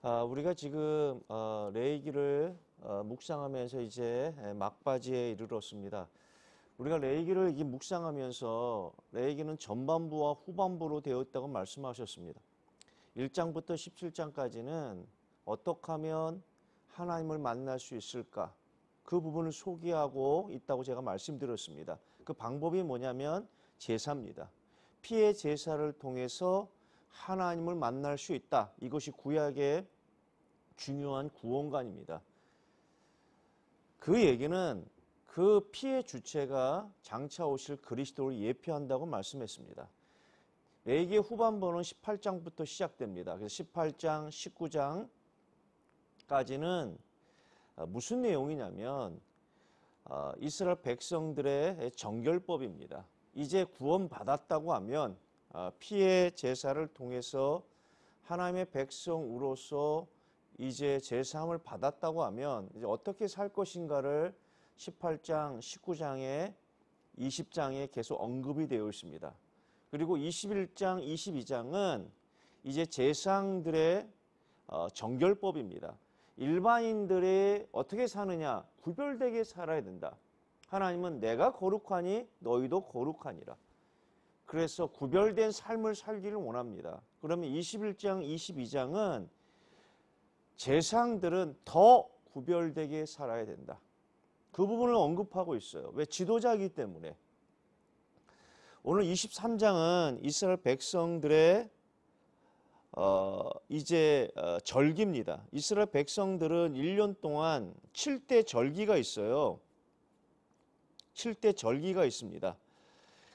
아, 우리가 지금 어, 레이기를 어, 묵상하면서 이제 막바지에 이르렀습니다. 우리가 레이기를 이 묵상하면서 레이기는 전반부와 후반부로 되어 있다고 말씀하셨습니다. 1장부터 17장까지는 어떻게 하면 하나님을 만날 수 있을까? 그 부분을 소개하고 있다고 제가 말씀드렸습니다. 그 방법이 뭐냐면 제사입니다. 피의 제사를 통해서 하나님을 만날 수 있다. 이것이 구약의 중요한 구원관입니다. 그 얘기는 그 피의 주체가 장차 오실 그리스도를 예표한다고 말씀했습니다. 레이기 후반부는 18장부터 시작됩니다. 그래서 18장, 19장까지는 어, 무슨 내용이냐면 어, 이스라엘 백성들의 정결법입니다. 이제 구원받았다고 하면 아, 피해 제사를 통해서 하나님의 백성으로서 이제 제사함을 받았다고 하면 이제 어떻게 살 것인가를 18장, 19장에 20장에 계속 언급이 되어 있습니다. 그리고 21장, 22장은 이제 제상들의 어, 정결법입니다. 일반인들이 어떻게 사느냐 구별되게 살아야 된다. 하나님은 내가 거룩하니 너희도 거룩하니라. 그래서 구별된 삶을 살기를 원합니다. 그러면 21장, 22장은 재상들은 더 구별되게 살아야 된다. 그 부분을 언급하고 있어요. 왜? 지도자이기 때문에. 오늘 23장은 이스라엘 백성들의 어, 이제 어, 절기입니다. 이스라엘 백성들은 1년 동안 7대 절기가 있어요. 7대 절기가 있습니다.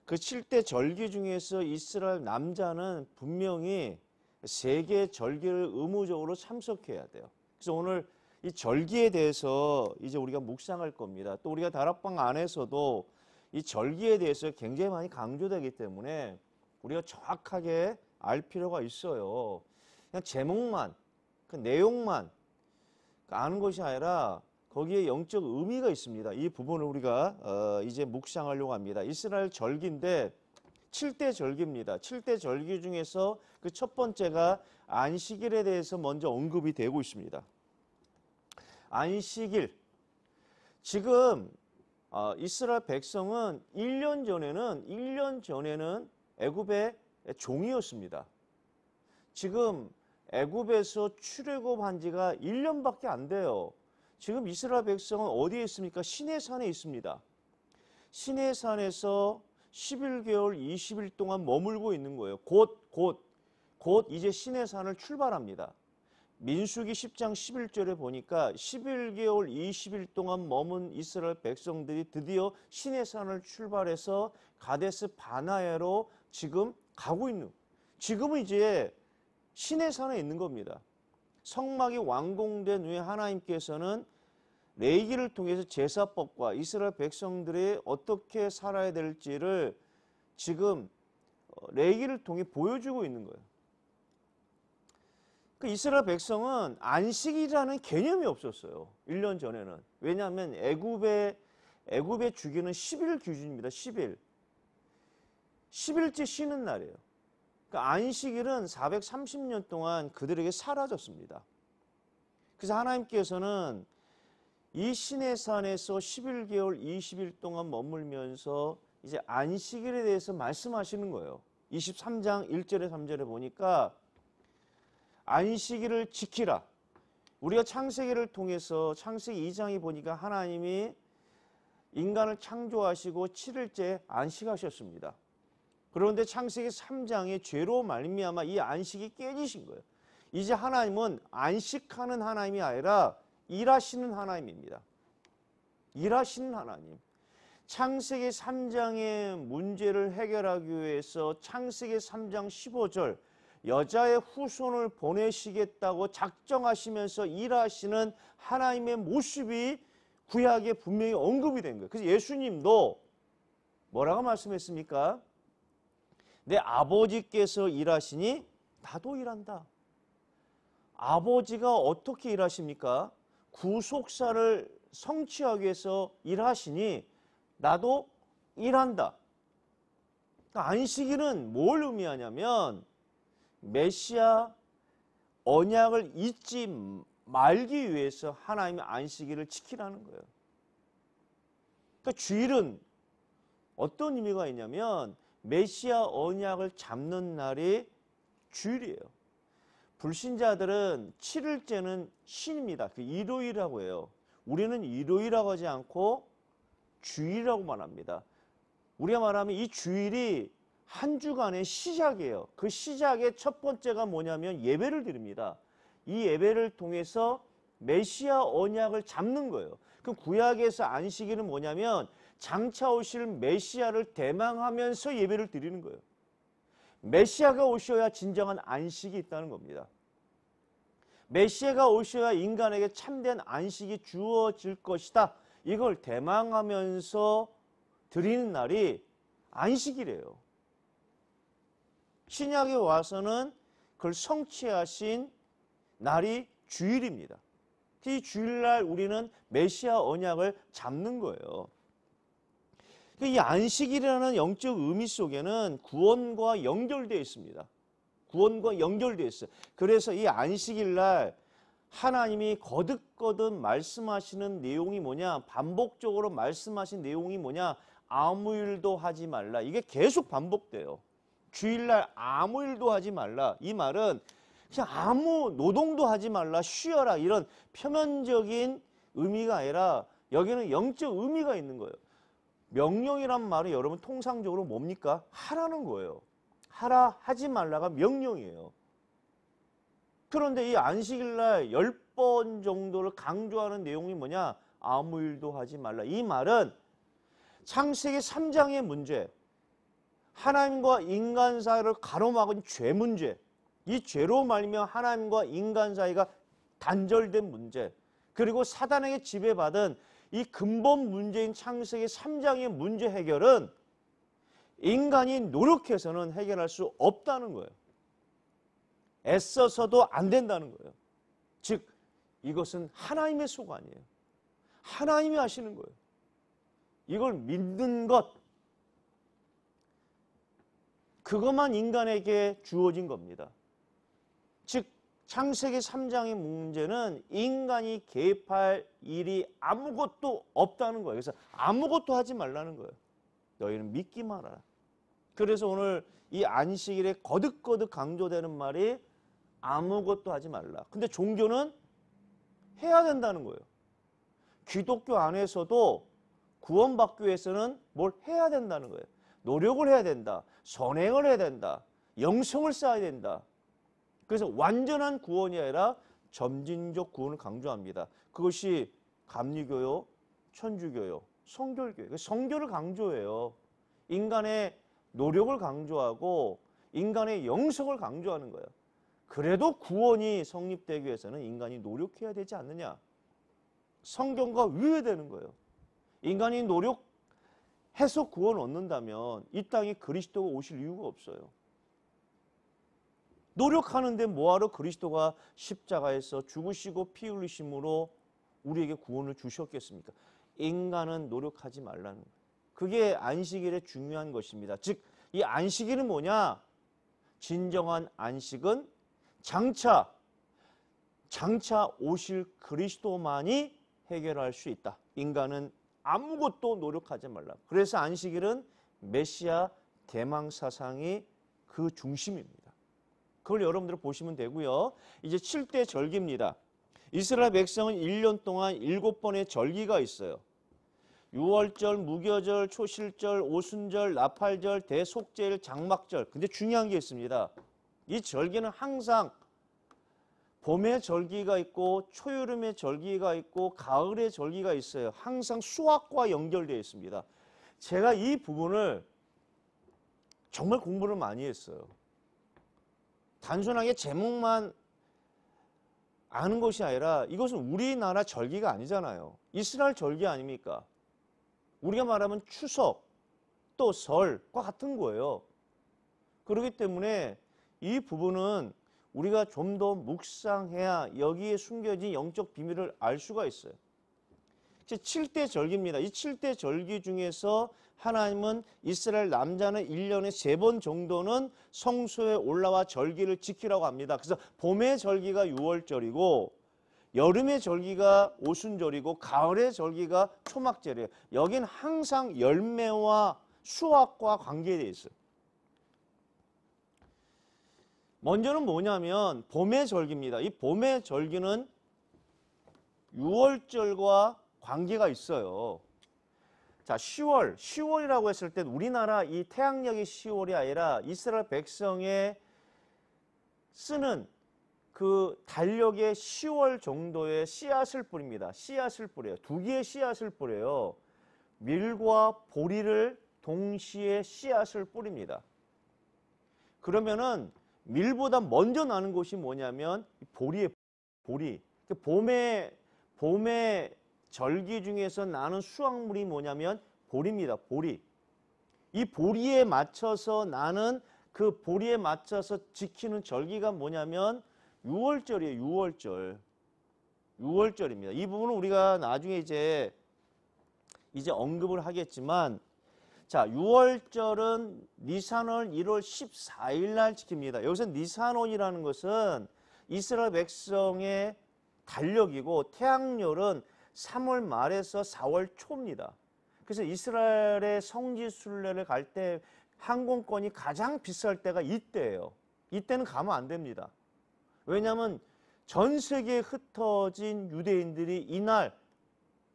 그 7대 절기 중에서 이스라엘 남자는 분명히 세계 절기를 의무적으로 참석해야 돼요. 그래서 오늘 이 절기에 대해서 이제 우리가 묵상할 겁니다. 또 우리가 다락방 안에서도 이 절기에 대해서 굉장히 많이 강조되기 때문에 우리가 정확하게 알 필요가 있어요. 그냥 제목만, 그 내용만 아는 것이 아니라 거기에 영적 의미가 있습니다. 이 부분을 우리가 어, 이제 묵상하려고 합니다. 이스라엘 절기인데 7대 절기입니다. 7대 절기 중에서 그 첫 번째가 안식일에 대해서 먼저 언급이 되고 있습니다. 안식일. 지금 어, 이스라엘 백성은 1년 전에는 1년 전에는 애굽의 종이었습니다. 지금 애굽에서 출애굽한 지가 1년밖에 안 돼요. 지금 이스라엘 백성은 어디에 있습니까? 시내산에 있습니다. 시내산에서 11개월 20일 동안 머물고 있는 거예요. 곧, 곧, 곧 이제 시내산을 출발합니다. 민수기 10장 11절에 보니까 11개월 20일 동안 머문 이스라엘 백성들이 드디어 시내산을 출발해서 가데스 바나에로 지금 가고 있는 지금은 이제 시내산에 있는 겁니다. 성막이 완공된 후에 하나님께서는 레이기를 통해서 제사법과 이스라엘 백성들이 어떻게 살아야 될지를 지금 어, 레이기를 통해 보여주고 있는 거예요. 그 이스라엘 백성은 안식이라는 개념이 없었어요. 1년 전에는. 왜냐하면 애굽의 애굽의 주기는 10일 기준입니다. 10일. 10일째 쉬는 날이에요. 그 안식일은 430년 동안 그들에게 사라졌습니다. 그래서 하나님께서는 이 신의 산에서 11개월 20일 동안 머물면서 이제 안식일에 대해서 말씀하시는 거예요. 23장 1절에 3절에 보니까 안식일을 지키라. 우리가 창세기를 통해서 창세기 2장에 보니까 하나님이 인간을 창조하시고 7일째 안식하셨습니다. 그런데 창세기 3장에 죄로 말미암아 이 안식이 깨지신 거예요. 이제 하나님은 안식하는 하나님이 아니라 일하시는 하나님입니다. 일하시는 하나님. 창세기 3장의 문제를 해결하기 위해서 창세기 3장 15절 여자의 후손을 보내시겠다고 작정하시면서 일하시는 하나님의 모습이 구약에 분명히 언급이 된 거예요. 그래서 예수님도 뭐라고 말씀했습니까? 내 아버지께서 일하시니 나도 일한다. 아버지가 어떻게 일하십니까? 구속사를 성취하기 위해서 일하시니 나도 일한다. 그러니까 안식일은 뭘 의미하냐면 메시아 언약을 잊지 말기 위해서 하나님이 안식일을 지키라는 거예요. 그러니까 주일은 어떤 의미가 있냐면 메시아 언약을 잡는 날이 주일이에요. 불신자들은 7일째는 신입니다. 그 일요일이라고 해요. 우리는 일요일이라고 하지 않고 주일이라고말 합니다. 우리가 말하면 이 주일이 한 주간의 시작이에요. 그 시작의 첫 번째가 뭐냐면 예배를 드립니다. 이 예배를 통해서 메시아 언약을 잡는 거예요. 그 구약에서 안식일은 뭐냐면 장차 오실 메시아를 대망하면서 예배를 드리는 거예요. 메시아가 오셔야 진정한 안식이 있다는 겁니다. 메시아가 오셔야 인간에게 참된 안식이 주어질 것이다. 이걸 대망하면서 드리는 날이 안식이래요. 신약에 와서는 그걸 성취하신 날이 주일입니다. 이 주일날 우리는 메시아 언약을 잡는 거예요. 그 이 안식일이라는 영적 의미 속에는 구원과 연결되어 있습니다. 구원과 연결되어 있어요. 그래서 이 안식일 날 하나님이 거듭거듭 말씀하시는 내용이 뭐냐? 반복적으로 말씀하신 내용이 뭐냐? 아무 일도 하지 말라. 이게 계속 반복돼요. 주일날 아무 일도 하지 말라. 이 말은 그냥 아무 노동도 하지 말라. 쉬어라. 이런 표면적인 의미가 아니라 여기는 영적 의미가 있는 거예요. 명령이란 말이 여러분 통상적으로 뭡니까? 하라는 거예요. 하라 하지 말라가 명령이에요. 그런데 이 안식일날 1번 정도를 강조하는 내용이 뭐냐? 아무 일도 하지 말라. 이 말은 창세기 3장의 문제, 하나님과 인간 사이를 가로막은 죄 문제, 이 죄로 말미 하나님과 인간 사이가 단절된 문제, 그리고 사단에게 지배받은 이 근본 문제인 창세기 3장의 문제 해결은 인간이 노력해서는 해결할 수 없다는 거예요. 애써서도 안 된다는 거예요. 즉 이것은 하나님의 속 아니에요. 하나님이 하시는 거예요. 이걸 믿는 것 그것만 인간에게 주어진 겁니다. 즉 창세기 3장의 문제는 인간이 개입할 일이 아무것도 없다는 거예요. 그래서 아무것도 하지 말라는 거예요. 너희는 믿기만 하라. 그래서 오늘 이 안식일에 거듭거듭 강조되는 말이 아무것도 하지 말라. 근데 종교는 해야 된다는 거예요. 기독교 안에서도 구원받기 위해서는 뭘 해야 된다는 거예요. 노력을 해야 된다. 선행을 해야 된다. 영성을 쌓아야 된다. 그래서 완전한 구원이 아니라 점진적 구원을 강조합니다. 그것이 감리교요, 천주교요, 성결교요. 성결을 강조해요. 인간의 노력을 강조하고 인간의 영성을 강조하는 거예요. 그래도 구원이 성립되기 위해서는 인간이 노력해야 되지 않느냐. 성경과 위배되는 거예요. 인간이 노력해서 구원 얻는다면 이 땅에 그리스도가 오실 이유가 없어요. 노력하는데 뭐하러 그리스도가 십자가에서 죽으시고 피 흘리심으로 우리에게 구원을 주셨겠습니까? 인간은 노력하지 말라는 거예요. 그게 안식일의 중요한 것입니다. 즉, 이 안식일은 뭐냐? 진정한 안식은 장차, 장차 오실 그리스도만이 해결할 수 있다. 인간은 아무것도 노력하지 말라. 그래서 안식일은 메시아 대망 사상이 그 중심입니다. 그걸 여러분들 보시면 되고요. 이제 7대 절기입니다. 이스라엘 백성은 1년 동안 7번의 절기가 있어요. 6월절, 무교절, 초실절, 오순절, 나팔절, 대속제일, 장막절. 근데 중요한 게 있습니다. 이 절기는 항상 봄의 절기가 있고 초여름의 절기가 있고 가을의 절기가 있어요. 항상 수학과 연결되어 있습니다. 제가 이 부분을 정말 공부를 많이 했어요. 단순하게 제목만 아는 것이 아니라 이것은 우리나라 절기가 아니잖아요. 이스라엘 절기 아닙니까? 우리가 말하면 추석 또 설과 같은 거예요. 그렇기 때문에 이 부분은 우리가 좀 더 묵상해야 여기에 숨겨진 영적 비밀을 알 수가 있어요. 7대 절기입니다. 이 7대 절기 중에서 하나님은 이스라엘 남자는 1년에 세 번 정도는 성소에 올라와 절기를 지키라고 합니다. 그래서 봄의 절기가 6월절이고 여름의 절기가 오순절이고 가을의 절기가 초막절이에요. 여긴 항상 열매와 수확과 관계되어 있어요. 먼저는 뭐냐면 봄의 절기입니다. 이 봄의 절기는 6월절과 관계가 있어요. 자, 10월, 10월이라고 했을 때 우리나라 이 태양력이 10월이 아니라 이스라엘 백성의 쓰는 그 달력의 10월 정도의 씨앗을 뿌립니다. 씨앗을 뿌려요. 두 개의 씨앗을 뿌려요. 밀과 보리를 동시에 씨앗을 뿌립니다. 그러면은 밀보다 먼저 나는 곳이 뭐냐면 보리의 보리. 그 봄에 봄에 절기 중에서 나는 수확물이 뭐냐면 보리입니다. 보리. 이 보리에 맞춰서 나는 그 보리에 맞춰서 지키는 절기가 뭐냐면 6월절이에요. 6월절. 6월절입니다. 이 부분은 우리가 나중에 이제 이제 언급을 하겠지만 자, 6월절은 니산월 1월 14일 날 지킵니다. 여기서 니산월이라는 것은 이스라엘 백성의 달력이고 태양열은 3월 말에서 4월 초입니다. 그래서 이스라엘의 성지 순례를 갈 때 항공권이 가장 비쌀 때가 이때예요. 이때는 가면 안 됩니다. 왜냐하면 전 세계에 흩어진 유대인들이 이날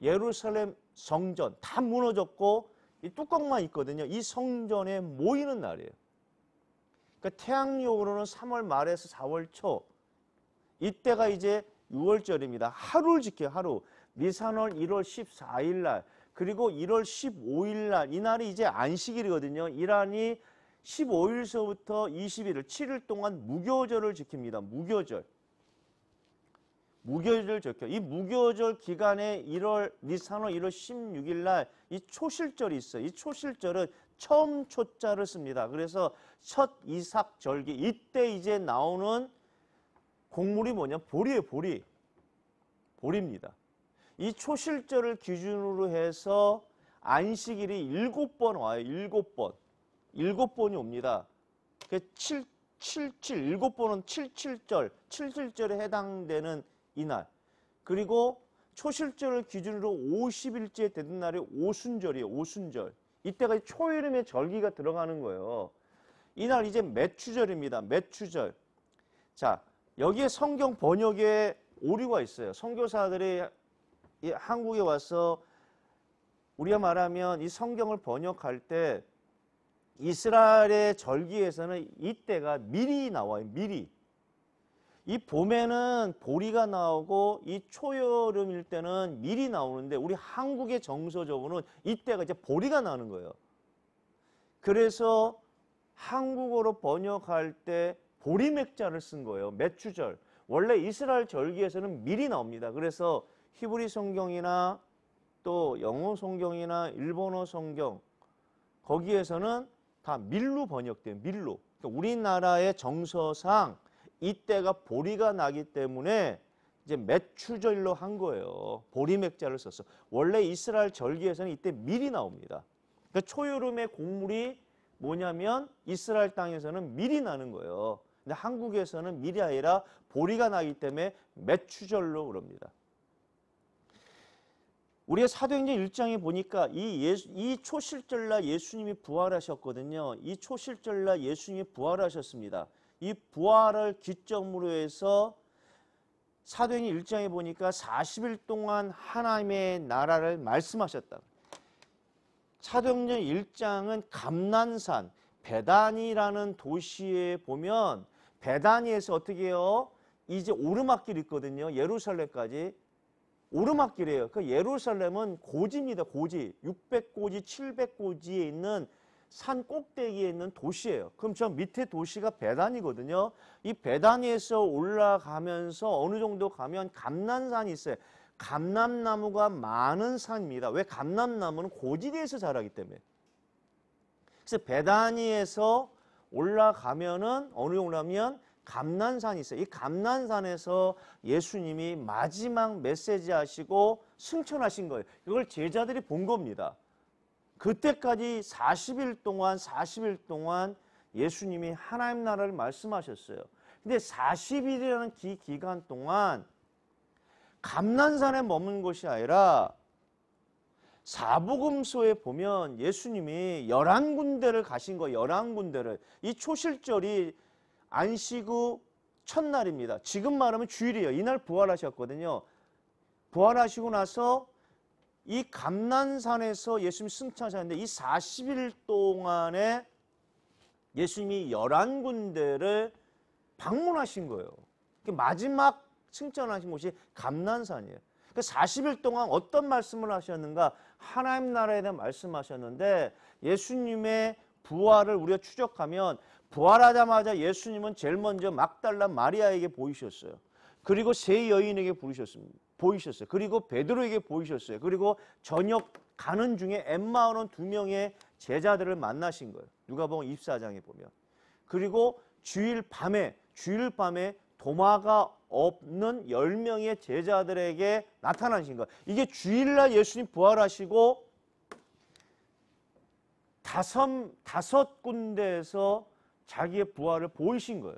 예루살렘 성전 다 무너졌고 이 뚜껑만 있거든요. 이 성전에 모이는 날이에요. 그러니까 태양력으로는 3월 말에서 4월 초 이때가 이제 6월절입니다. 하루를 지켜요. 하루. 미산월 1월 14일 날 그리고 1월 15일 날 이날이 이제 안식일이거든요. 이란이 15일서부터 21일 7일 동안 무교절을 지킵니다. 무교절. 무교절 을 지켜. 이 무교절 기간에 1월 니산월 1월 16일 날 이 초실절이 있어요. 이 초실절은 처음 초자를 씁니다. 그래서 첫 이삭 절기 이때 이제 나오는 곡물이 뭐냐? 보리예요, 보리. 보리입니다. 이 초실절을 기준으로 해서 안식일이 일곱 번 와요. 일곱 번. 일곱 번이 옵니다. 그 7, 7, 7, 일곱 번은 77절, 77절에 해당되는 이날. 그리고 초실절을 기준으로 50일째 되는 날이 오순절이에요. 오순절. 이때가 초이름의 절기가 들어가는 거예요. 이날 이제 매추절입니다. 매추절. 자, 여기에 성경 번역에 오류가 있어요. 성교사들이 이 한국에 와서 우리가 말하면 이 성경을 번역할 때 이스라엘의 절기에서는 이때가 미리 나와요. 미리. 이 봄에는 보리가 나오고 이 초여름일 때는 미리 나오는데 우리 한국의 정서적으로는 이때가 이제 보리가 나는 거예요. 그래서 한국어로 번역할 때 보리맥자를 쓴 거예요. 맥추절. 원래 이스라엘 절기에서는 미리 나옵니다. 그래서 히브리 성경이나 또 영어 성경이나 일본어 성경 거기에서는 다 밀로 번역돼요. 밀로. 그러니까 우리나라의 정서상 이때가 보리가 나기 때문에 이제 매추절로 한 거예요. 보리맥자를 썼어. 원래 이스라엘 절기에서는 이때 밀이 나옵니다. 그러니까 초여름에 곡물이 뭐냐면 이스라엘 땅에서는 밀이 나는 거예요. 근데 한국에서는 밀이 아니라 보리가 나기 때문에 매추절로 그럽니다. 우리의 사도행전 1장에 보니까 이, 예수, 이 초실절날 예수님이 부활하셨거든요. 이 초실절날 예수님이 부활하셨습니다. 이 부활을 기점으로 해서 사도행전 1장에 보니까 40일 동안 하나님의 나라를 말씀하셨다. 사도행전 1장은 감난산 베단이라는 도시에 보면 베단이에서 어떻게 해요? 이제 오르막길 있거든요. 예루살렘까지 오르막길이에요. 그 예루살렘은 고지입니다. 고지. 600고지, 700고지에 있는 산 꼭대기에 있는 도시예요. 그럼 저 밑에 도시가 배단이거든요이배단에서 올라가면서 어느 정도 가면 감난산이 있어요. 감남나무가 많은 산입니다. 왜 감남나무는 고지대에서 자라기 때문에. 그래서 배단이에서 올라가면은 어느 정도냐면 감난산이 있어요. 이 감난산에서 예수님이 마지막 메시지 하시고 승천하신 거예요. 이걸 제자들이 본 겁니다. 그때까지 40일 동안 40일 동안 예수님이 하나님 나라를 말씀하셨어요. 근데 40일이라는 기, 기간 동안 감난산에 머문 것이 아니라 사복음서에 보면 예수님이 열한 군데를 가신 거예요. 열한 군데를. 이 초실절이 안식후 첫날입니다. 지금 말하면 주일이에요. 이날 부활하셨거든요. 부활하시고 나서 이 감난산에서 예수님 승천하셨는데 이 40일 동안에 예수님이 11군데를 방문하신 거예요. 마지막 승천하신 곳이 감난산이에요. 그 그러니까 40일 동안 어떤 말씀을 하셨는가? 하나님 나라에 대한 말씀하셨는데 예수님의 부활을 우리가 추적하면 부활하자마자 예수님은 제일 먼저 막달라 마리아에게 보이셨어요. 그리고 세 여인에게 부르셨습니다. 보이셨어요. 그리고 베드로에게 보이셨어요. 그리고 저녁 가는 중에 엠마오는 두 명의 제자들을 만나신 거예요. 누가복음 24장에 보면. 그리고 주일 밤에 주일 밤에 도마가 없는 열명의 제자들에게 나타나신 거예요. 이게 주일날 예수님 부활하시고 다섯, 다섯 군데에서 자기의 부활을 보이신 거예요.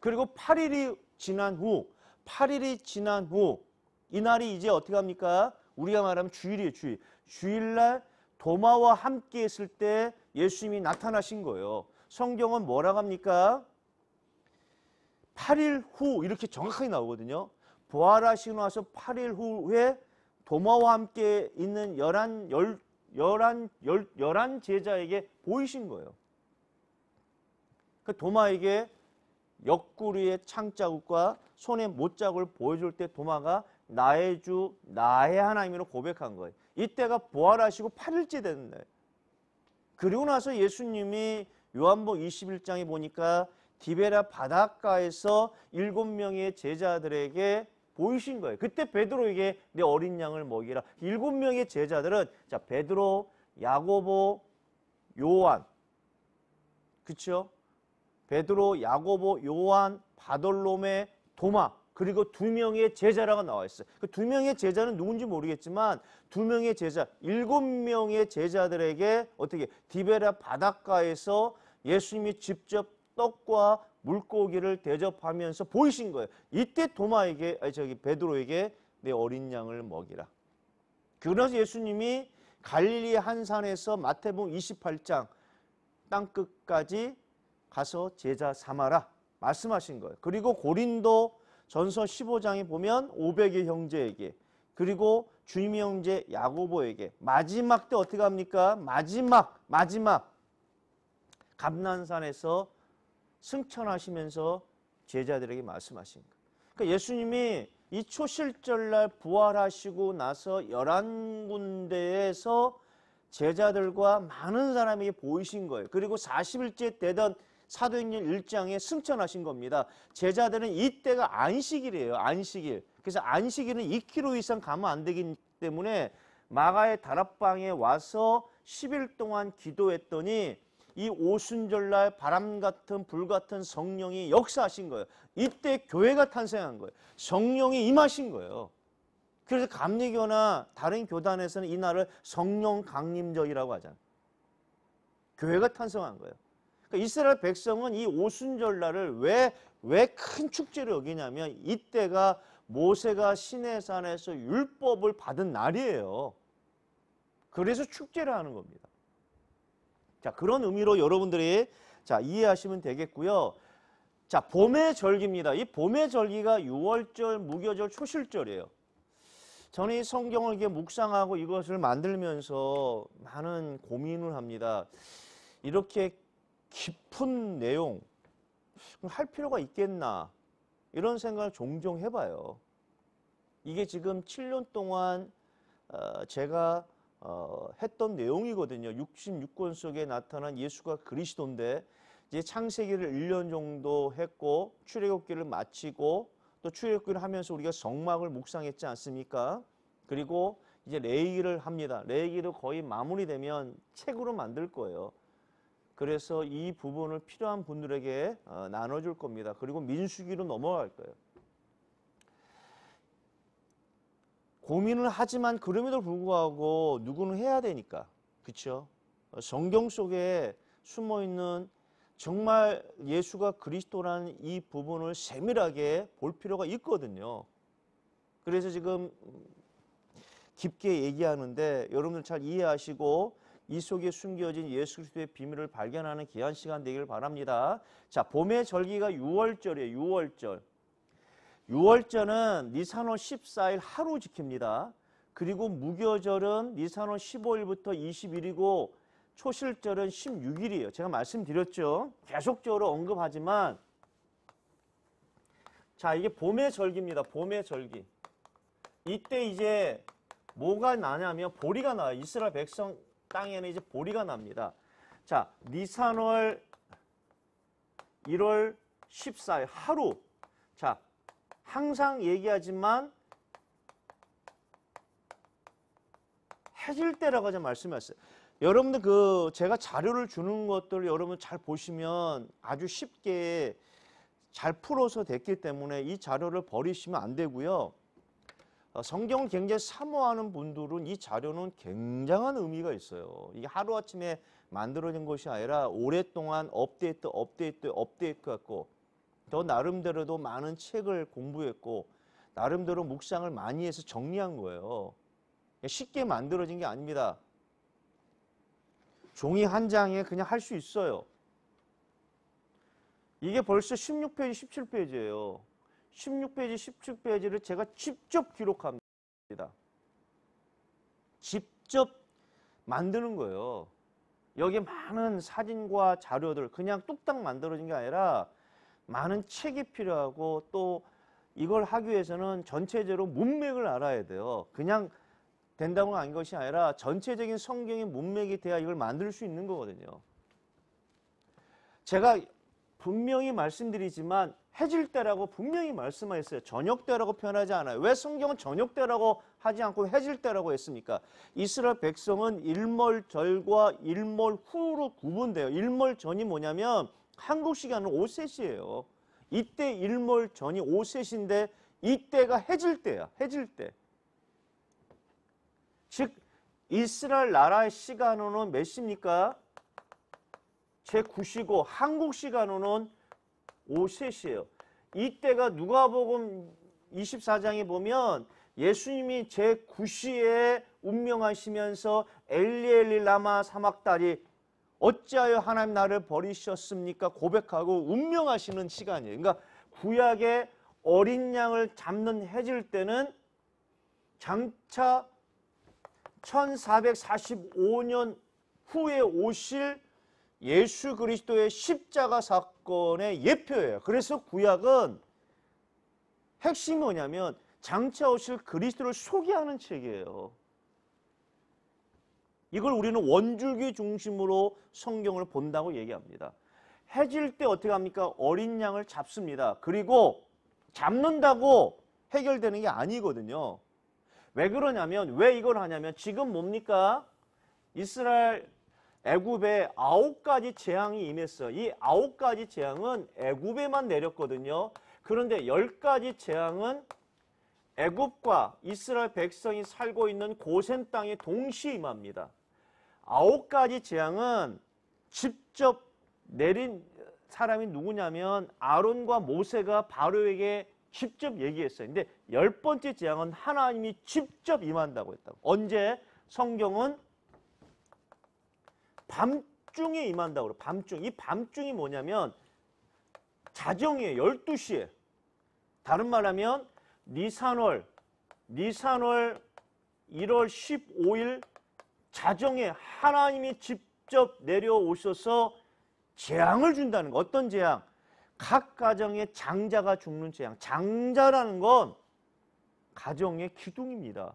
그리고 8일이 지난 후, 8일이 지난 후, 이날이 이제 어떻게 합니까? 우리가 말하면 주일이에요, 주일. 주일날 도마와 함께 있을 때 예수님이 나타나신 거예요. 성경은 뭐라고 합니까? 8일 후 이렇게 정확하게 나오거든요. 부활하시고 나서 8일 후에 도마와 함께 있는 11, 11, 11, 11 제자에게 보이신 거예요. 그 도마에게 옆구리의 창자국과 손의 못자국을 보여줄 때 도마가 나의 주 나의 하나님으로 고백한 거예요. 이때가 부활하시고 8일째 되는 날. 그리고 나서 예수님이 요한복 21장에 보니까 디베라 바닷가에서 일곱 명의 제자들에게 보이신 거예요. 그때 베드로에게 내 어린 양을 먹이라. 일곱 명의 제자들은 자 베드로, 야고보, 요한, 그렇죠? 베드로, 야고보, 요한, 바돌롬의 도마 그리고 두 명의 제자라고 나와 있어요. 그두 명의 제자는 누군지 모르겠지만 두 명의 제자, 일곱 명의 제자들에게 어떻게 디베라 바닷가에서 예수님이 직접 떡과 물고기를 대접하면서 보이신 거예요. 이때 도마에게 아니 저기 베드로에게 내 어린 양을 먹이라. 그러면서 예수님이 갈릴리 한 산에서 마태복음 28장 땅 끝까지 가서 제자 삼아라 말씀하신 거예요. 그리고 고린도 전서 15장에 보면 500의 형제에게 그리고 주님의 형제 야고보에게 마지막 때 어떻게 합니까? 마지막 마지막 감난산에서 승천하시면서 제자들에게 말씀하신 거예요. 그러니까 예수님이 이 초실절날 부활하시고 나서 11군데에서 제자들과 많은 사람에게 보이신 거예요. 그리고 40일째 되던 사도행전 1장에 승천하신 겁니다. 제자들은 이때가 안식일이에요. 안식일. 그래서 안식일은 2km 이상 가면 안 되기 때문에 마가의 다락방에 와서 10일 동안 기도했더니 이 오순절날 바람 같은 불 같은 성령이 역사하신 거예요. 이때 교회가 탄생한 거예요. 성령이 임하신 거예요. 그래서 감리교나 다른 교단에서는 이 날을 성령 강림절이라고 하잖아요. 교회가 탄생한 거예요. 그러니까 이스라엘 백성은 이 오순절날을 왜 왜 큰 축제로 여기냐면 이때가 모세가 시내산에서 율법을 받은 날이에요. 그래서 축제를 하는 겁니다. 자, 그런 의미로 여러분들이 자, 이해하시면 되겠고요. 자, 봄의 절기입니다. 이 봄의 절기가 6월절, 무교절, 초실절이에요. 저는 이 성경을 이게 묵상하고 이것을 만들면서 많은 고민을 합니다. 이렇게 깊은 내용 할 필요가 있겠나 이런 생각을 종종 해봐요. 이게 지금 7년 동안 어, 제가 어, 했던 내용이거든요. 66권 속에 나타난 예수가 그리스도인데 이제 창세기를 1년 정도 했고 출애굽기를 마치고 또 출애굽기를 하면서 우리가 성막을 묵상했지 않습니까? 그리고 이제 레이기를 합니다. 레이기도 거의 마무리되면 책으로 만들 거예요. 그래서 이 부분을 필요한 분들에게 어, 나눠줄 겁니다. 그리고 민수기로 넘어갈 거예요. 고민을 하지만 그럼에도 불구하고 누구는 해야 되니까 그렇 어, 성경 속에 숨어있는 정말 예수가 그리스도라는 이 부분을 세밀하게 볼 필요가 있거든요. 그래서 지금 음, 깊게 얘기하는데 여러분들 잘 이해하시고 이 속에 숨겨진 예수 그리스도의 비밀을 발견하는 귀한 시간 되기를 바랍니다. 자, 봄의 절기가 6월절이에요. 6월절. 6월절은 니산월 14일 하루 지킵니다. 그리고 무교절은 니산월 15일부터 20일이고 초실절은 16일이에요. 제가 말씀드렸죠. 계속적으로 언급하지만 자, 이게 봄의 절기입니다. 봄의 절기. 이때 이제 뭐가 나냐면 보리가 나요. 이스라엘 백성 땅에는 이제 보리가 납니다. 자, 니산월 1월 14일 하루. 자, 항상 얘기하지만 해질 때라고 하자 말씀하셨어요. 여러분들 그 제가 자료를 주는 것들 여러분 잘 보시면 아주 쉽게 잘 풀어서 됐기 때문에 이 자료를 버리시면 안 되고요. 어, 성경을 굉장히 사모하는 분들은 이 자료는 굉장한 의미가 있어요. 이게 하루아침에 만들어진 것이 아니라 오랫동안 업데이트, 업데이트, 업데이트 했고 더 나름대로도 많은 책을 공부했고 나름대로 묵상을 많이 해서 정리한 거예요. 쉽게 만들어진 게 아닙니다. 종이 한 장에 그냥 할 수 있어요. 이게 벌써 16페이지, 17페이지예요. 16페이지, 17페이지를 제가 직접 기록합니다. 직접 만드는 거예요. 여기 많은 사진과 자료들 그냥 뚝딱 만들어진 게 아니라 많은 책이 필요하고 또 이걸 하기 위해서는 전체적으로 문맥을 알아야 돼요. 그냥 된다고 한 것이 아니라 전체적인 성경의 문맥이 돼야 이걸 만들 수 있는 거거든요. 제가 분명히 말씀드리지만 해질 때라고 분명히 말씀하셨어요. 저녁 때라고 표현하지 않아요. 왜 성경은 저녁 때라고 하지 않고 해질 때라고 했습니까? 이스라엘 백성은 일몰절과 일몰후로 구분돼요. 일몰전이 뭐냐면 한국 시간은 오셋이에요. 이때 일몰전이 오셋인데 이때가 해질 때야. 해질 때. 즉 이스라엘 나라의 시간으로는 몇 시입니까? 제9시고 한국 시간으로는 5셋이에요. 이때가 누가복음 24장에 보면 예수님이 제9시에 운명하시면서 엘리엘리 라마 사막다리 어찌하여 하나님 나를 버리셨습니까? 고백하고 운명하시는 시간이에요. 그러니까 구약의 어린 양을 잡는 해질 때는 장차 1445년 후에 오실 예수 그리스도의 십자가 사건의 예표예요. 그래서 구약은 핵심이 뭐냐면 장차 오실 그리스도를 소개하는 책이에요. 이걸 우리는 원줄기 중심으로 성경을 본다고 얘기합니다. 해질 때 어떻게 합니까? 어린 양을 잡습니다. 그리고 잡는다고 해결되는 게 아니거든요. 왜 그러냐면 왜 이걸 하냐면 지금 뭡니까? 이스라엘 애굽에 아홉 가지 재앙이 임했어. 이 아홉 가지 재앙은 애굽에만 내렸거든요. 그런데 열 가지 재앙은 애굽과 이스라엘 백성이 살고 있는 고센 땅에 동시에 임합니다. 아홉 가지 재앙은 직접 내린 사람이 누구냐면 아론과 모세가 바로에게 직접 얘기했어요. 근데 열 번째 재앙은 하나님이 직접 임한다고 했다고. 언제 성경은 밤중에 임한다고 그래. 밤중. 이 밤중이 뭐냐면 자정이에요. 12시에. 다른 말하면 니산월 니산월 1월 15일 자정에 하나님이 직접 내려오셔서 재앙을 준다는 거. 어떤 재앙? 각 가정의 장자가 죽는 재앙. 장자라는 건 가정의 기둥입니다.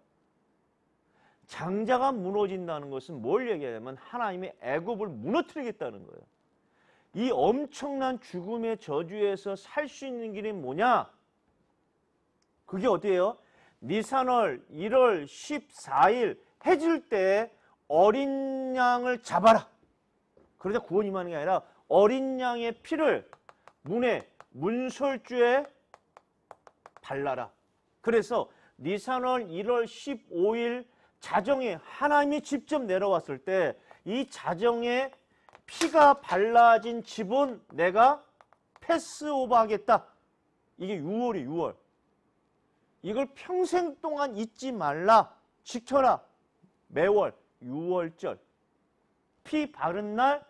장자가 무너진다는 것은 뭘 얘기하냐면 하나님의 애굽을 무너뜨리겠다는 거예요. 이 엄청난 죽음의 저주에서 살 수 있는 길이 뭐냐? 그게 어디요 니산월 1월 14일 해질 때 어린 양을 잡아라. 그러자 구원 임하는 게 아니라 어린 양의 피를 문에 문설주에 발라라. 그래서 니산월 1월 15일 자정에 하나님이 직접 내려왔을 때 이 자정에 피가 발라진 집은 내가 패스오버 하겠다. 이게 6월이 6월. 이걸 평생 동안 잊지 말라. 지켜라. 매월 6월절. 피 바른 날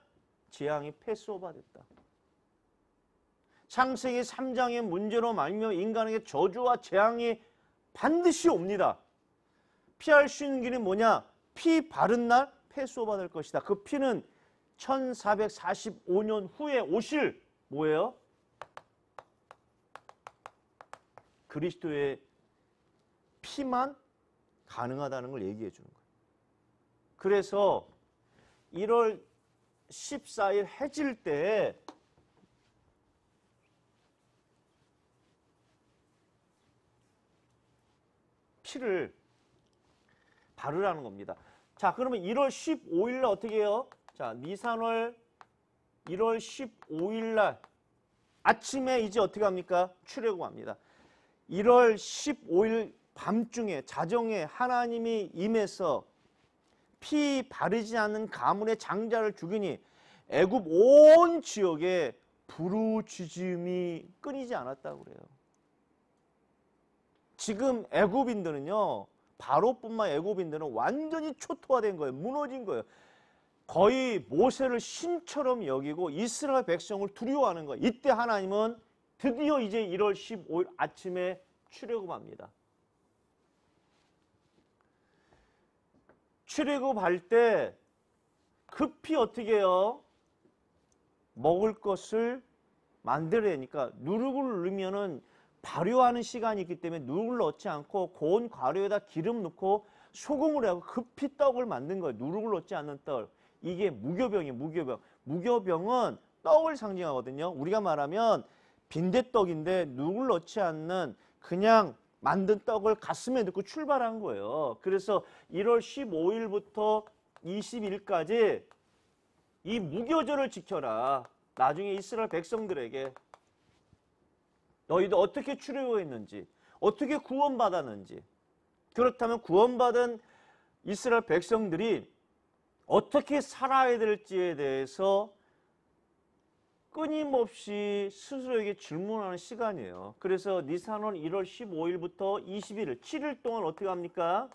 재앙이 패스오버 됐다. 창세기 3장의 문제로 말미암아 인간에게 저주와 재앙이 반드시 옵니다. 피할 수 있는 길이 뭐냐? 피 바른 날 패소 받을 것이다. 그 피는 1445년 후에 오실 뭐예요? 그리스도의 피만 가능하다는 걸 얘기해 주는 거예요. 그래서 1월 14일 해질 때 피를 바르라는 겁니다. 자, 그러면 1월 15일 날 어떻게 해요? 자, 니산월 1월 15일 날 아침에 이제 어떻게 합니까? 출애굽합니다. 1월 15일 밤중에 자정에 하나님이 임해서 피 바르지 않은 가문의 장자를 죽이니 애굽 온 지역에 부르짖음이 끊이지 않았다고 그래요. 지금 애굽인들은요. 바로뿐만 애굽인들은 완전히 초토화된 거예요. 무너진 거예요. 거의 모세를 신처럼 여기고 이스라엘 백성을 두려워하는 거예요. 이때 하나님은 드디어 이제 1월 15일 아침에 출애굽합니다. 출애굽할 때 급히 어떻게 해요? 먹을 것을 만들어내니까 누룩을 넣으면은 발효하는 시간이 있기 때문에 누룩을 넣지 않고 고온 과류에다 기름 넣고 소금을 하고 급히 떡을 만든 거예요. 누룩을 넣지 않는 떡. 이게 무교병이에요. 무교병. 무교병은 떡을 상징하거든요. 우리가 말하면 빈대떡인데 누룩을 넣지 않는 그냥 만든 떡을 가슴에 넣고 출발한 거예요. 그래서 1월 15일부터 20일까지 이 무교절을 지켜라. 나중에 이스라엘 백성들에게 너희도 어떻게 출애굽했는지 어떻게 구원받았는지 그렇다면 구원받은 이스라엘 백성들이 어떻게 살아야 될지에 대해서 끊임없이 스스로에게 질문하는 시간이에요. 그래서 니산은 1월 15일부터 21일, 7일 동안 어떻게 합니까?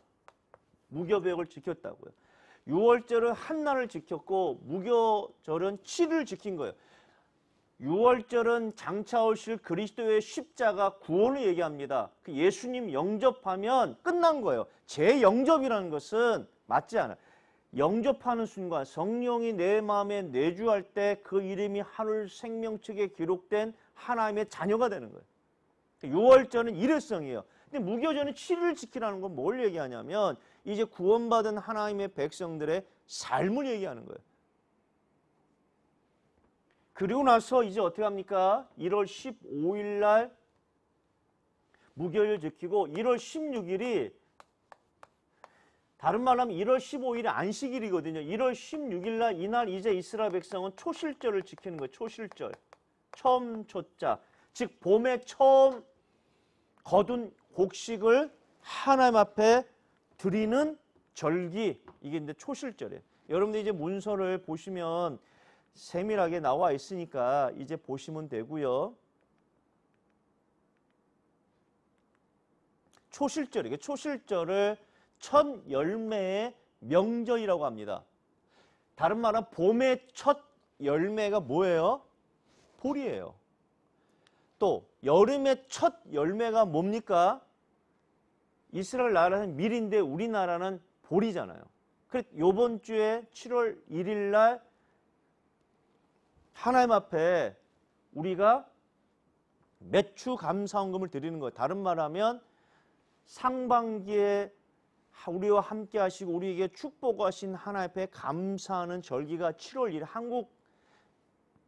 무교백을 지켰다고요. 6월절은 한 날을 지켰고 무교절은 7일 지킨 거예요. 6월절은 장차 오실 그리스도의 십자가 구원을 얘기합니다. 그 예수님 영접하면 끝난 거예요. 재영접이라는 것은 맞지 않아요. 영접하는 순간 성령이 내 마음에 내주할 때 그 이름이 하늘 생명책에 기록된 하나님의 자녀가 되는 거예요. 6월절은 일회성이에요. 근데 무교절은 7일 지키라는 건 뭘 얘기하냐면 이제 구원받은 하나님의 백성들의 삶을 얘기하는 거예요. 그리고 나서 이제 어떻게 합니까? 1월 15일 날무교을 지키고 1월 16일이 다른 말 하면 1월 15일이 안식일이거든요. 1월 16일 날 이날 이제 이스라엘 백성은 초실절을 지키는 거예요. 초실절. 처음 초자. 즉 봄에 처음 거둔 곡식을 하나님 앞에 드리는 절기. 이게 이제 초실절이에요. 여러분들 이제 문서를 보시면 세밀하게 나와 있으니까 이제 보시면 되고요. 초실절이에 초실절을 첫 열매의 명절이라고 합니다. 다른 말은 봄의 첫 열매가 뭐예요? 볼이에요. 또 여름의 첫 열매가 뭡니까? 이스라엘 나라는 밀인데 우리나라는 볼이잖아요. 그래서 요번 주에 7월 1일 날 하나님 앞에 우리가 매추 감사원금을 드리는 거예요. 다른 말하면 상반기에 우리와 함께 하시고 우리에게 축복하신 하나님 앞에 감사하는 절기가 7월 1일 한국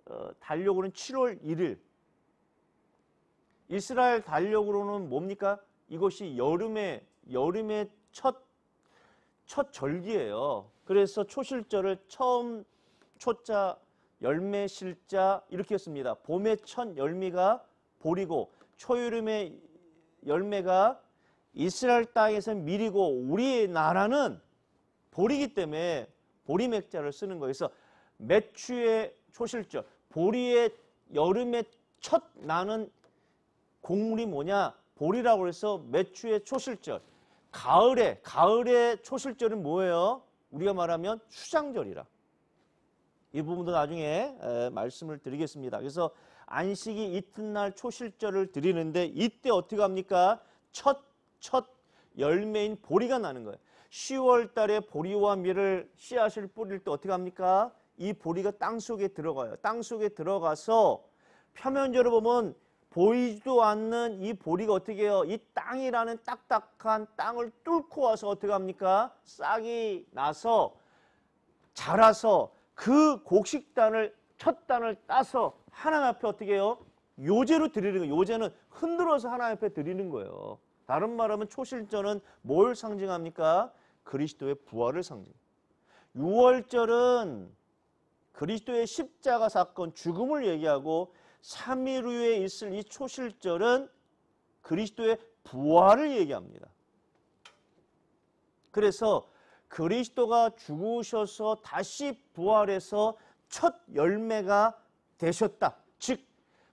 어, 달력으로는 7월 1일 이스라엘 달력으로는 뭡니까? 이것이 여름의 여름의 첫 첫 절기예요. 그래서 초실절을 처음 초자 열매 실자 이렇게 했습니다. 봄의첫 열매가 보리고 초여름의 열매가 이스라엘 땅에서 밀이고 우리 나라는 보리기 때문에 보리 맥자를 쓰는 거에서 매추의 초실절 보리의 여름의 첫 나는 곡물이 뭐냐 보리라고 해서 매추의 초실절 가을에 가을의 초실절은 뭐예요? 우리가 말하면 추장절이라 이 부분도 나중에 말씀을 드리겠습니다. 그래서 안식이 이튿날 초실절을 드리는데 이때 어떻게 합니까? 첫, 첫 열매인 보리가 나는 거예요. 10월 달에 보리와 밀을 씨앗을 뿌릴 때 어떻게 합니까? 이 보리가 땅 속에 들어가요. 땅 속에 들어가서 표면적으로 보면 보이지도 않는 이 보리가 어떻게 해요? 이 땅이라는 딱딱한 땅을 뚫고 와서 어떻게 합니까? 싹이 나서 자라서 그 곡식단을 첫 단을 따서 하나님 앞에 어떻게 해요? 요제로 드리는 거예요. 요제는 흔들어서 하나님 앞에 드리는 거예요. 다른 말하면 초실절은 뭘 상징합니까? 그리스도의 부활을 상징. 6월절은 그리스도의 십자가 사건 죽음을 얘기하고 3일 후에 있을 이 초실절은 그리스도의 부활을 얘기합니다. 그래서 그리스도가 죽으셔서 다시 부활해서 첫 열매가 되셨다. 즉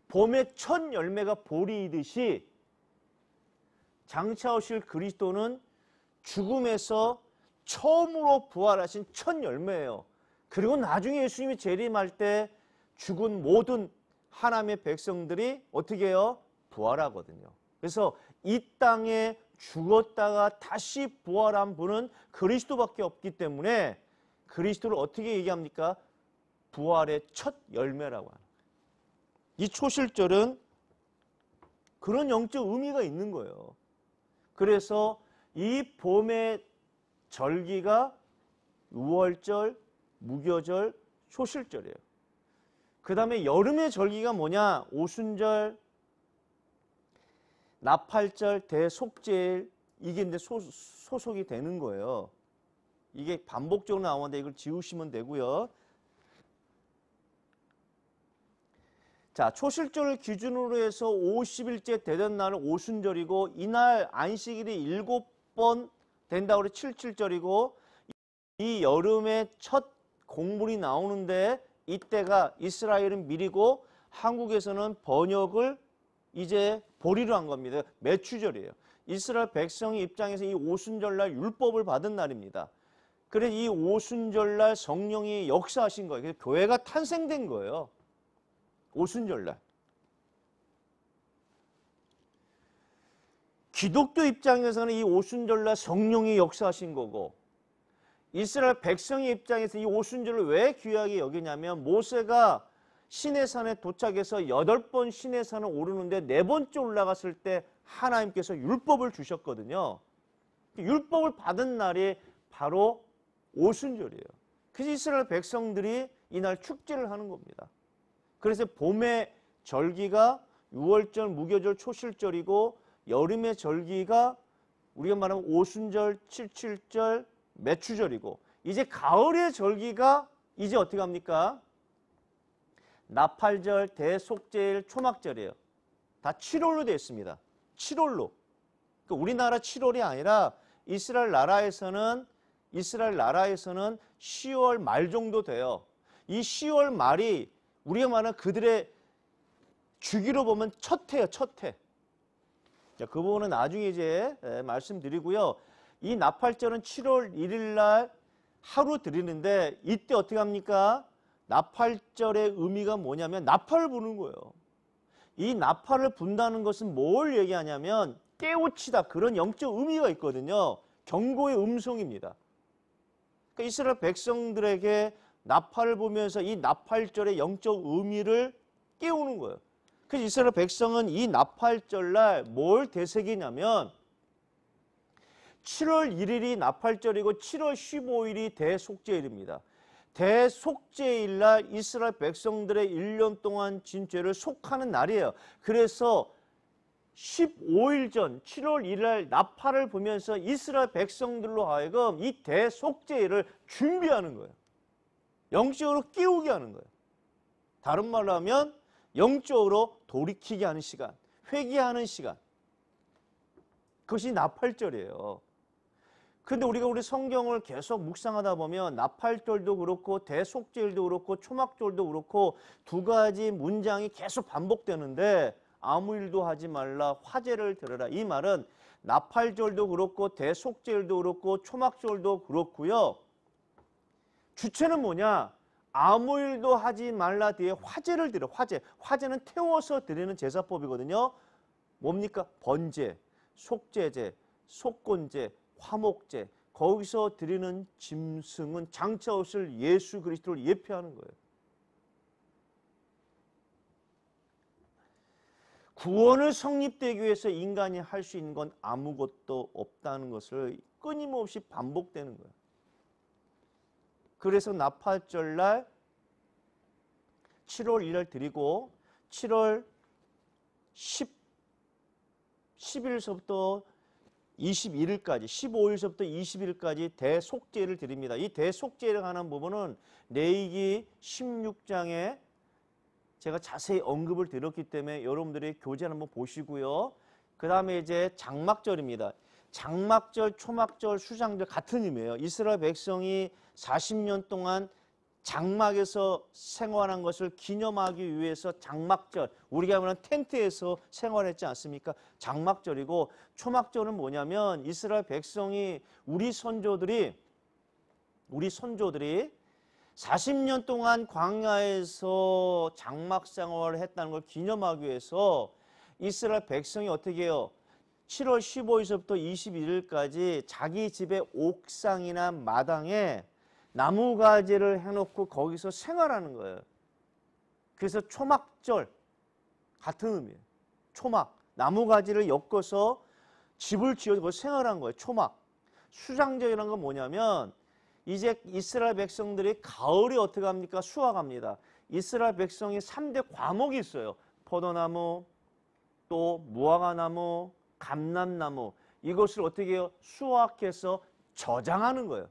봄의 첫 열매가 보리이듯이 장차 오실 그리스도는 죽음에서 처음으로 부활하신 첫 열매예요. 그리고 나중에 예수님이 재림할 때 죽은 모든 하나님의 백성들이 어떻게 해요? 부활하거든요. 그래서 이 땅에 죽었다가 다시 부활한 분은 그리스도밖에 없기 때문에 그리스도를 어떻게 얘기합니까? 부활의 첫 열매라고 하는 이 초실절은 그런 영적 의미가 있는 거예요. 그래서 이 봄의 절기가 6월절, 무교절, 초실절이에요. 그 다음에 여름의 절기가 뭐냐? 오순절, 나팔절 대속죄일 이게 이제 소, 속이 되는 거예요. 이게 반복적으로 나오는데 이걸 지우시면 되고요. 자, 초실절을 기준으로 해서 50일째 되던 날은 오순절이고 이날 안식일이 일곱 번 된다고 해서 7절이고이 여름에 첫 공물이 나오는데 이때가 이스라엘은 미리고 한국에서는 번역을 이제 보리를 한 겁니다. 매추절이에요. 이스라엘 백성의 입장에서 이 오순절날 율법을 받은 날입니다. 그래이 오순절날 성령이 역사하신 거예요. 그래서 교회가 탄생된 거예요. 오순절날. 기독교 입장에서는 이 오순절날 성령이 역사하신 거고 이스라엘 백성의 입장에서 이 오순절을 왜 귀하게 여기냐면 모세가 시내산에 도착해서 여덟 번 시내산을 오르는데 네 번째 올라갔을 때 하나님께서 율법을 주셨거든요. 그 율법을 받은 날이 바로 오순절이에요. 그래서 이스라엘 백성들이 이날 축제를 하는 겁니다. 그래서 봄의 절기가 6월절, 무교절, 초실절이고 여름의 절기가 우리가 말하는 오순절, 칠칠절, 매추절이고 이제 가을의 절기가 이제 어떻게 합니까? 나팔절, 대속제일, 초막절이에요. 다 7월로 되어 있습니다. 7월로. 그러니까 우리나라 7월이 아니라 이스라엘 나라에서는 이스라엘 나라에서는 10월 말 정도 돼요. 이 10월 말이 우리가 말하는 그들의 주기로 보면 첫 해요, 첫 해. 그 부분은 나중에 이제 예, 말씀드리고요. 이 나팔절은 7월 1일 날 하루 드리는데 이때 어떻게 합니까? 나팔절의 의미가 뭐냐면 나팔을 부는 거예요. 이 나팔을 분다는 것은 뭘 얘기하냐면 깨우치다 그런 영적 의미가 있거든요. 경고의 음성입니다. 그러니까 이스라엘 백성들에게 나팔을 보면서 이 나팔절의 영적 의미를 깨우는 거예요. 그래서 이스라엘 백성은 이 나팔절날 뭘 되새기냐면 7월 1일이 나팔절이고 7월 15일이 대속제일입니다. 대속죄일 날 이스라엘 백성들의 1년 동안 진 죄를 속하는 날이에요. 그래서 15일 전 7월 1일 나팔을 보면서 이스라엘 백성들로 하여금 이 대속죄일을 준비하는 거예요. 영적으로 끼우게 하는 거예요. 다른 말로 하면 영적으로 돌이키게 하는 시간, 회개하는 시간. 그것이 나팔절이에요. 근데 우리가 우리 성경을 계속 묵상하다 보면 나팔절도 그렇고 대속절도 그렇고 초막절도 그렇고 두 가지 문장이 계속 반복되는데 아무 일도 하지 말라 화제를 들으라 이 말은 나팔절도 그렇고 대속절도 그렇고 초막절도 그렇고요. 주체는 뭐냐? 아무 일도 하지 말라 뒤에 화제를 들어 화제. 화제는 태워서 드리는 제사법이거든요. 뭡니까? 번제, 속죄제속곤제 화목제 거기서 드리는 짐승은 장차 오실 예수 그리스도를 예표하는 거예요. 구원을 성립되기 위해서 인간이 할 수 있는 건 아무것도 없다는 것을 끊임없이 반복되는 거예요. 그래서 나팔절 날 7월 1일 드리고 7월 10, 10일서부터 21일까지 15일서부터 2 1일까지 대속죄를 드립니다. 이대속죄를 하는 부분은 레이기 16장에 제가 자세히 언급을 드렸기 때문에 여러분들이 교재 한번 보시고요. 그 다음에 이제 장막절입니다. 장막절, 초막절, 수장절 같은 의미예요. 이스라엘 백성이 40년 동안 장막에서 생활한 것을 기념하기 위해서 장막절, 우리가 하는 텐트에서 생활했지 않습니까? 장막절이고 초막절은 뭐냐면 이스라엘 백성이 우리 선조들이 우리 선조들이 40년 동안 광야에서 장막 생활을 했다는 걸 기념하기 위해서 이스라엘 백성이 어떻게 해요? 7월 15일부터 21일까지 자기 집의 옥상이나 마당에 나무 가지를 해놓고 거기서 생활하는 거예요. 그래서 초막절 같은 의미예요. 초막 나무 가지를 엮어서 집을 지어서 생활한 거예요. 초막 수장절이라는 건 뭐냐면 이제 이스라엘 백성들이 가을이 어떻게 합니까? 수확합니다. 이스라엘 백성이 3대 과목이 있어요. 포도나무, 또 무화과나무, 감람나무 이것을 어떻게 해요? 수확해서 저장하는 거예요.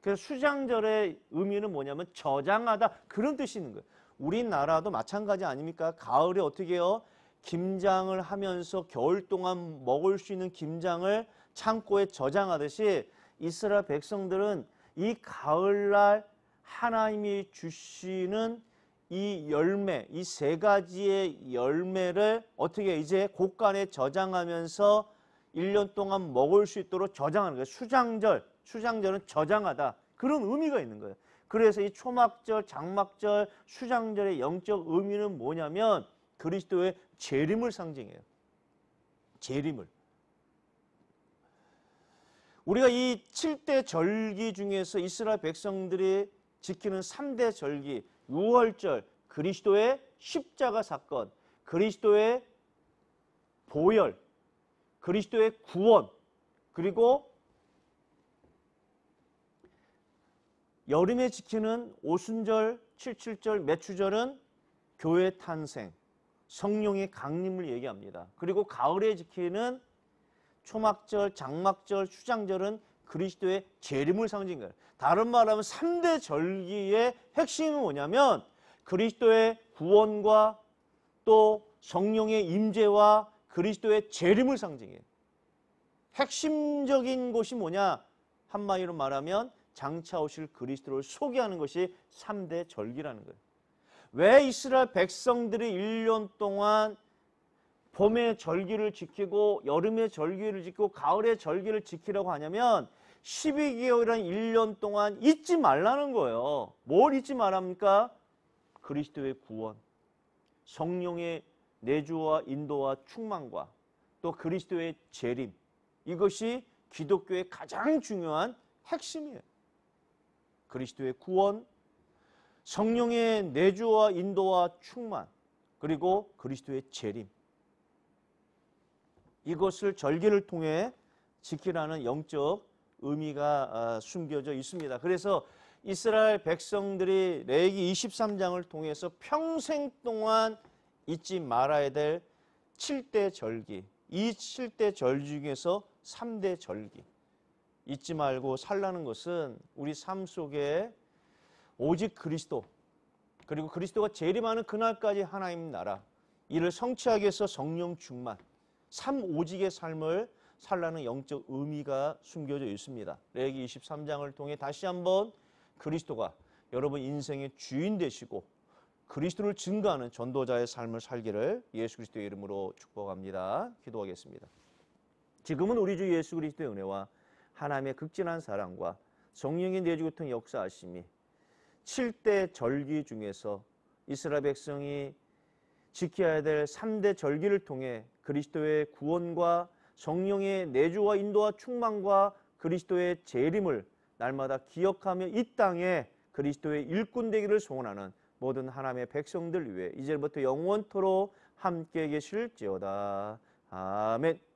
그래서 수장절의 의미는 뭐냐면 저장하다 그런 뜻이 있는 거예요. 우리나라도 마찬가지 아닙니까? 가을에 어떻게 해요? 김장을 하면서 겨울 동안 먹을 수 있는 김장을 창고에 저장하듯이 이스라엘 백성들은 이 가을날 하나님이 주시는 이 열매, 이 세 가지의 열매를 어떻게 이제 곳간에 저장하면서 1년 동안 먹을 수 있도록 저장하는 거예요. 수장절, 수장절은 저장하다. 그런 의미가 있는 거예요. 그래서 이 초막절, 장막절, 수장절의 영적 의미는 뭐냐면 그리스도의 재림을 상징해요. 재림을. 우리가 이 7대 절기 중에서 이스라엘 백성들이 지키는 3대 절기, 6월절, 그리스도의 십자가 사건, 그리스도의 보혈, 그리스도의 구원, 그리고 여름에 지키는 오순절, 칠칠절, 매추절은 교회 탄생, 성령의 강림을 얘기합니다. 그리고 가을에 지키는 초막절, 장막절, 수장절은 그리스도의 재림을 상징해요. 다른 말하면 3대 절기의 핵심은 뭐냐면 그리스도의 구원과 또 성령의 임재와 그리스도의 재림을 상징해요. 핵심적인 곳이 뭐냐? 한마디로 말하면 장차 오실 그리스도를 소개하는 것이 3대 절기라는 거예요. 왜 이스라엘 백성들이 1년 동안 봄의 절기를 지키고 여름의 절기를 지키고 가을의 절기를 지키라고 하냐면 12개월이란 1년 동안 잊지 말라는 거예요. 뭘 잊지 말합니까? 그리스도의 구원, 성령의 내주와 인도와 충만과 또 그리스도의 재림 이것이 기독교의 가장 중요한 핵심이에요. 그리스도의 구원, 성령의 내주와 인도와 충만, 그리고 그리스도의 재림. 이것을 절기를 통해 지키라는 영적 의미가 아, 숨겨져 있습니다. 그래서 이스라엘 백성들이 레기 23장을 통해서 평생 동안 잊지 말아야 될 7대 절기, 이 7대 절 중에서 3대 절기. 잊지 말고 살라는 것은 우리 삶 속에 오직 그리스도 그리고 그리스도가 재림하는 그날까지 하나님 나라 이를 성취하기 위해서 성령 충만 삶 오직의 삶을 살라는 영적 의미가 숨겨져 있습니다. 레기 23장을 통해 다시 한번 그리스도가 여러분 인생의 주인 되시고 그리스도를 증거하는 전도자의 삶을 살기를 예수 그리스도의 이름으로 축복합니다. 기도하겠습니다. 지금은 우리 주 예수 그리스도의 은혜와 하나님의 극진한 사랑과 성령의 내주고통 역사하심이 7대 절기 중에서 이스라엘 백성이 지켜야 될 3대 절기를 통해 그리스도의 구원과 성령의 내주와 인도와 충만과 그리스도의 재림을 날마다 기억하며 이 땅에 그리스도의 일꾼 되기를 소원하는 모든 하나님의 백성들 위해 이제부터 영원토로 함께 계실지어다. 아멘.